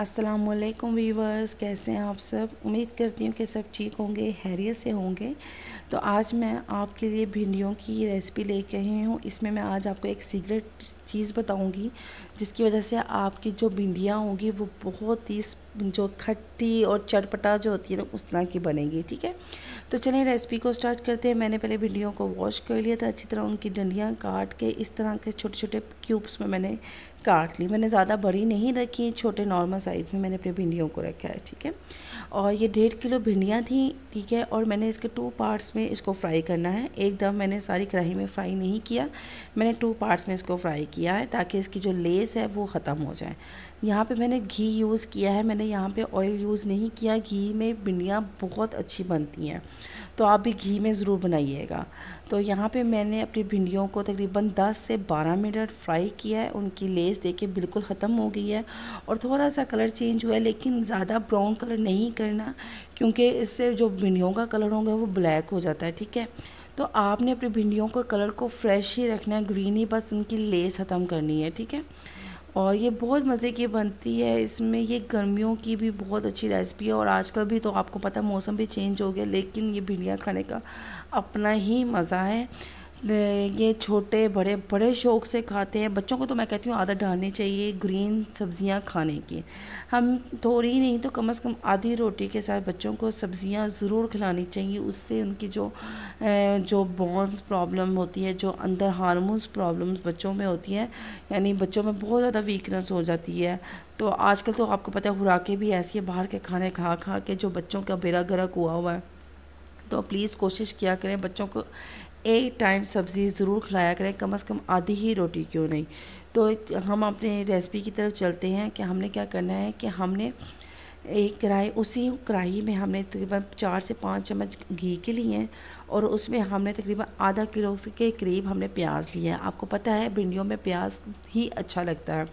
असलकुम वीवर्स कैसे हैं आप सब उम्मीद करती हूँ कि सब ठीक होंगे हैरियत से होंगे तो आज मैं आपके लिए भिंडियों की रेसिपी लेके आई हूँ इसमें मैं आज आपको एक सीक्रेट चीज़ बताऊँगी जिसकी वजह से आपकी जो भिंडियाँ होंगी वो बहुत ही जो खट्टी और चटपटा जो होती है ना उस तरह की बनेगी ठीक है तो चलिए रेसिपी को स्टार्ट करते हैं मैंने पहले भिंडियों को वॉश कर लिया था अच्छी तरह उनकी डंडियाँ काट के इस तरह के छोटे छोटे क्यूब्स में मैंने काट ली मैंने ज़्यादा बड़ी नहीं रखी छोटे नॉर्मल साइज़ में मैंने अपने भिंडियों को रखा है ठीक है और ये डेढ़ किलो भिंडियाँ थी ठीक है और मैंने इसके टू पार्ट्स में इसको फ्राई करना है एकदम मैंने सारी कढ़ाई में फ्राई नहीं किया मैंने टू पार्ट्स में इसको फ्राई किया है ताकि इसकी जो लेस है वो ख़त्म हो जाए यहाँ पर मैंने घी यूज़ किया है मैंने यहाँ पे ऑयल यूज़ नहीं किया घी में भिंडियाँ बहुत अच्छी बनती हैं तो आप भी घी में ज़रूर बनाइएगा तो यहाँ पे मैंने अपनी भिंडियों को तकरीबन 10 से 12 मिनट फ्राई किया है उनकी लेस देखे बिल्कुल ख़त्म हो गई है और थोड़ा सा कलर चेंज हुआ है लेकिन ज़्यादा ब्राउन कलर नहीं करना क्योंकि इससे जो भिंडियों का कलर होगा वो ब्लैक हो जाता है ठीक है तो आपने अपनी भिंडियों के कलर को फ्रेश ही रखना है ग्रीन ही बस उनकी लेस ख़त्म करनी है ठीक है और ये बहुत मज़े की बनती है इसमें ये गर्मियों की भी बहुत अच्छी रेसिपी है और आजकल भी तो आपको पता है मौसम भी चेंज हो गया लेकिन ये भिंडियाँ खाने का अपना ही मज़ा है ये छोटे बड़े बड़े शौक़ से खाते हैं बच्चों को तो मैं कहती हूँ आदत डालनी चाहिए ग्रीन सब्ज़ियाँ खाने की हम थोड़ी ही नहीं तो कम से कम आधी रोटी के साथ बच्चों को सब्ज़ियाँ ज़रूर खिलानी चाहिए उससे उनकी जो जो बॉन्स प्रॉब्लम होती है जो अंदर हारमोन्स प्रॉब्लम्स बच्चों में होती हैं यानी बच्चों में बहुत ज़्यादा वीकनेस हो जाती है तो आजकल तो आपको पता है खुराकें भी ऐसी है बाहर के खाने खा खा के जो बच्चों का बेरा गरक हुआ हुआ है तो प्लीज़ कोशिश किया करें बच्चों को एक टाइम सब्ज़ी ज़रूर खिलाया करें कम अज़ कम आधी ही रोटी क्यों नहीं तो हम अपने रेसिपी की तरफ चलते हैं कि हमने क्या करना है कि हमने एक कढ़ाई उसी कढ़ाई में हमने तकरीबन चार से पाँच चम्मच घी के लिए हैं और उसमें हमने तकरीबन आधा किलो के करीब हमने प्याज लिया है आपको पता है भिंडियों में प्याज ही अच्छा लगता है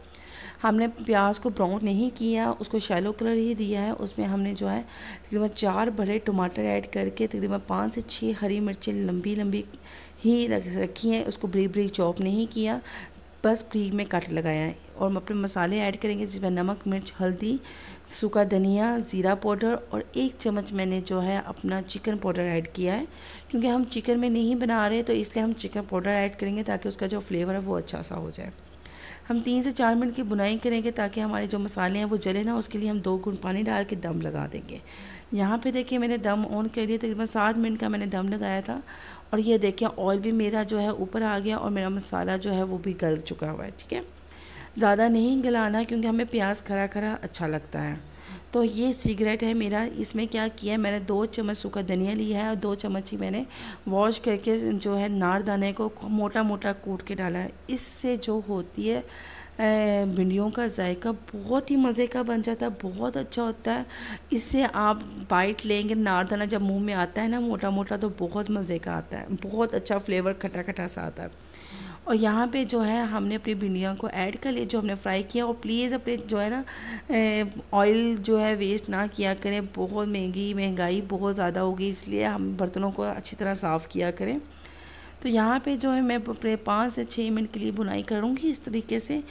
हमने प्याज को ब्राउन नहीं किया उसको शैलो कलर ही दिया है उसमें हमने जो है तकरीबन चार बड़े टमाटर ऐड करके तकरीबन पाँच से छः हरी मिर्चें लंबी लंबी ही रखी हैं उसको ब्रेक ब्रेक चॉप नहीं किया बस प्री में काट लगाया है और हम अपने मसाले ऐड करेंगे जिसमें नमक मिर्च हल्दी सूखा धनिया ज़ीरा पाउडर और एक चम्मच मैंने जो है अपना चिकन पाउडर ऐड किया है क्योंकि हम चिकन में नहीं बना रहे तो इसलिए हम चिकन पाउडर ऐड करेंगे ताकि उसका जो फ्लेवर है वो अच्छा सा हो जाए हम तीन से चार मिनट की बुनाई करेंगे ताकि हमारे जो मसाले हैं वो जले ना उसके लिए हम दो गुण पानी डाल के दम लगा देंगे यहाँ पे देखिए मैंने दम ऑन कर लिए तकरीबन सात मिनट का मैंने दम लगाया था और ये देखिए ऑयल भी मेरा जो है ऊपर आ गया और मेरा मसाला जो है वो भी गल चुका हुआ है ठीक है ज़्यादा नहीं गलाना क्योंकि हमें प्याज खरा खरा अच्छा लगता है तो ये सीक्रेट है मेरा इसमें क्या किया है मैंने दो चम्मच सूखा धनिया लिया है और दो चम्मच ही मैंने वॉश करके जो है नारदाने को मोटा मोटा कूट के डाला है इससे जो होती है भिंडियों का जायका बहुत ही मज़े का बन जाता है बहुत अच्छा होता है इससे आप बाइट लेंगे नारदाना जब मुंह में आता है ना मोटा मोटा तो बहुत मज़े का आता है बहुत अच्छा फ्लेवर खटा खटा सा आता है और यहाँ पे जो है हमने अपनी भिंडियों को ऐड कर लिया जो हमने फ्राई किया और प्लीज़ अपने जो है ना ऑयल जो है वेस्ट ना किया करें बहुत महंगी महंगाई बहुत ज़्यादा होगी इसलिए हम बर्तनों को अच्छी तरह साफ़ किया करें तो यहाँ पे जो है मैं पूरे पाँच से छः मिनट के लिए बुनाई करूँगी इस तरीके से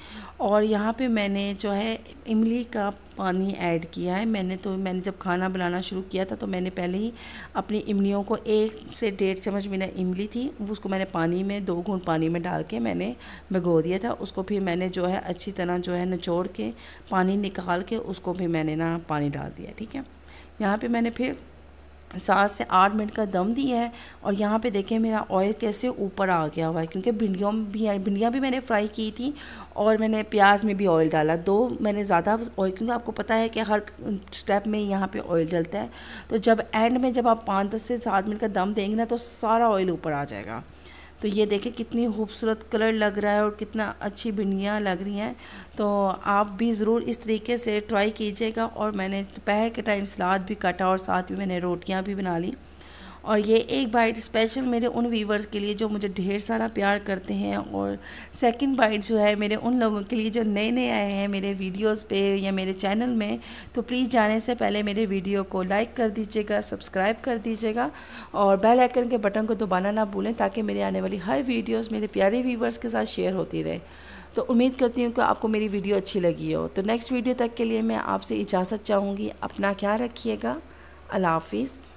और यहाँ पे मैंने जो है इमली का पानी ऐड किया है मैंने तो मैंने जब खाना बनाना शुरू किया था तो मैंने पहले ही अपनी इमलियों को एक से डेढ़ चम्मच बिना इमली थी उसको मैंने पानी में दो घून पानी में डाल के मैंने भिगो दिया था उसको फिर मैंने जो है अच्छी तरह जो है निचोड़ के पानी निकाल के उसको भी मैंने ना पानी डाल दिया ठीक है यहाँ पर मैंने फिर सात से आठ मिनट का दम दिया है और यहाँ पे देखें मेरा ऑयल कैसे ऊपर आ गया हुआ है क्योंकि भिंडियों भी भिंडियाँ भी मैंने फ्राई की थी और मैंने प्याज में भी ऑयल डाला दो मैंने ज़्यादा ऑयल क्योंकि आपको पता है कि हर स्टेप में यहाँ पे ऑयल डलता है तो जब एंड में जब आप पाँच दस से सात मिनट का दम देंगे ना तो सारा ऑयल ऊपर आ जाएगा तो ये देखें कितनी खूबसूरत कलर लग रहा है और कितना अच्छी भिंडियाँ लग रही हैं तो आप भी ज़रूर इस तरीके से ट्राई कीजिएगा और मैंने दोपहर के टाइम सलाद भी काटा और साथ में मैंने रोटियाँ भी बना ली और ये एक बाइट स्पेशल मेरे उन व्यूवर्स के लिए जो मुझे ढेर सारा प्यार करते हैं और सेकंड बाइट जो है मेरे उन लोगों के लिए जो नए नए आए हैं मेरे वीडियोस पे या मेरे चैनल में तो प्लीज़ जाने से पहले मेरे वीडियो को लाइक कर दीजिएगा सब्सक्राइब कर दीजिएगा और बेल आइकन के बटन को दोबाना ना भूलें ताकि मेरे आने वाली हर वीडियोज़ मेरे प्यारे व्यूवर्स के साथ शेयर होती रहे तो उम्मीद करती हूँ कि आपको मेरी वीडियो अच्छी लगी हो तो नेक्स्ट वीडियो तक के लिए मैं आपसे इजाज़त चाहूँगी अपना क्या रखिएगा अल्लाह हाफिज़